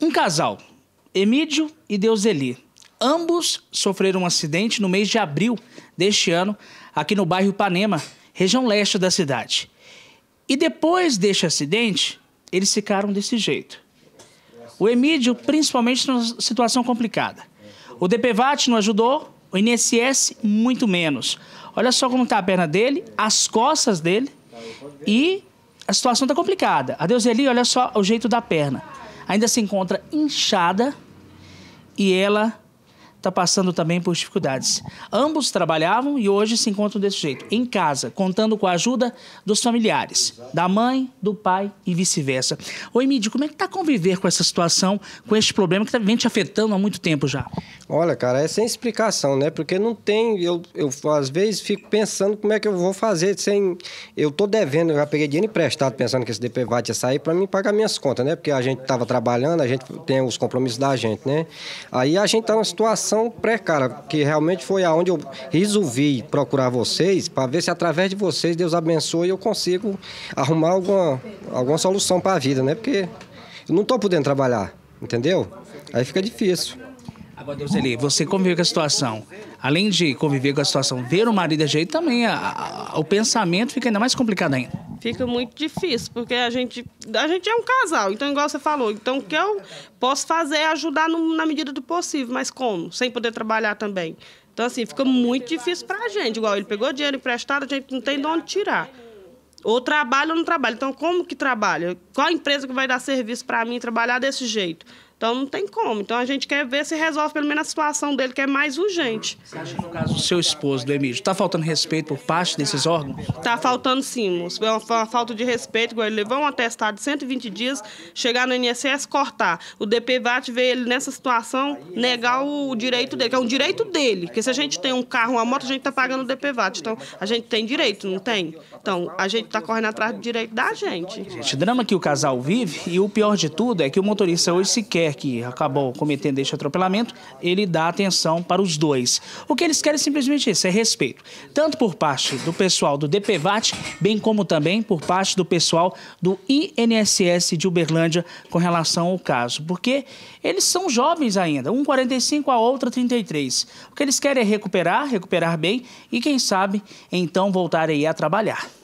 Um casal, Emídio e Deuseli, ambos sofreram um acidente no mês de abril deste ano, aqui no bairro Ipanema, região leste da cidade. E depois deste acidente, eles ficaram desse jeito. O Emídio, principalmente numa situação complicada. O DPVAT não ajudou, o INSS muito menos. Olha só como está a perna dele, as costas dele e a situação está complicada. A Deuseli, olha só o jeito da perna ainda se encontra inchada e ela está passando também por dificuldades. Ambos trabalhavam e hoje se encontram desse jeito, em casa, contando com a ajuda dos familiares, da mãe, do pai e vice-versa. Oi, Midi, como é que está conviver com essa situação, com este problema que tá- vem te afetando há muito tempo já? Olha, cara, é sem explicação, né? Porque não tem. Eu, eu às vezes fico pensando como é que eu vou fazer sem. Eu tô devendo, eu já peguei dinheiro emprestado pensando que esse DPVAT ia sair para mim pagar minhas contas, né? Porque a gente estava trabalhando, a gente tem os compromissos da gente, né? Aí a gente está numa situação situação precária, que realmente foi aonde eu resolvi procurar vocês, para ver se através de vocês Deus abençoe e eu consigo arrumar alguma, alguma solução para a vida, né? Porque eu não estou podendo trabalhar, entendeu? Aí fica difícil. Agora, Deuseli, você convive com a situação. Além de conviver com a situação, ver o marido é jeito, também a, a, o pensamento fica ainda mais complicado ainda. Fica muito difícil, porque a gente, a gente é um casal, então, igual você falou. Então, o que eu posso fazer é ajudar no, na medida do possível, mas como? Sem poder trabalhar também. Então, assim, fica muito difícil para a gente. Igual ele pegou dinheiro emprestado, a gente não tem de onde tirar. Ou trabalha ou não trabalha. Então, como que trabalha? Qual empresa que vai dar serviço para mim trabalhar desse jeito? Então não tem como. Então a gente quer ver se resolve pelo menos a situação dele, que é mais urgente. Você acha que no caso do seu esposo, do Emílio, está faltando respeito por parte desses órgãos? Está faltando sim, moço. É uma, uma, falta de respeito, igual ele levou um atestado de 120 dias, chegar no INSS, cortar. O DPVAT vê ele nessa situação, negar o, o direito dele, que é um direito dele. Porque se a gente tem um carro, uma moto, a gente está pagando o DPVAT. Então a gente tem direito, não tem? Então a gente está correndo atrás do direito da gente. Gente, drama que o casal vive e o pior de tudo é que o motorista hoje sequer mulher que acabou cometendo este atropelamento, ele dá atenção para os dois. O que eles querem simplesmente é isso, é respeito. Tanto por parte do pessoal do DPVAT, bem como também por parte do pessoal do INSS de Uberlândia com relação ao caso. Porque eles são jovens ainda, um 45, a outra 33. O que eles querem é recuperar, recuperar bem e, quem sabe, então voltar aí a trabalhar.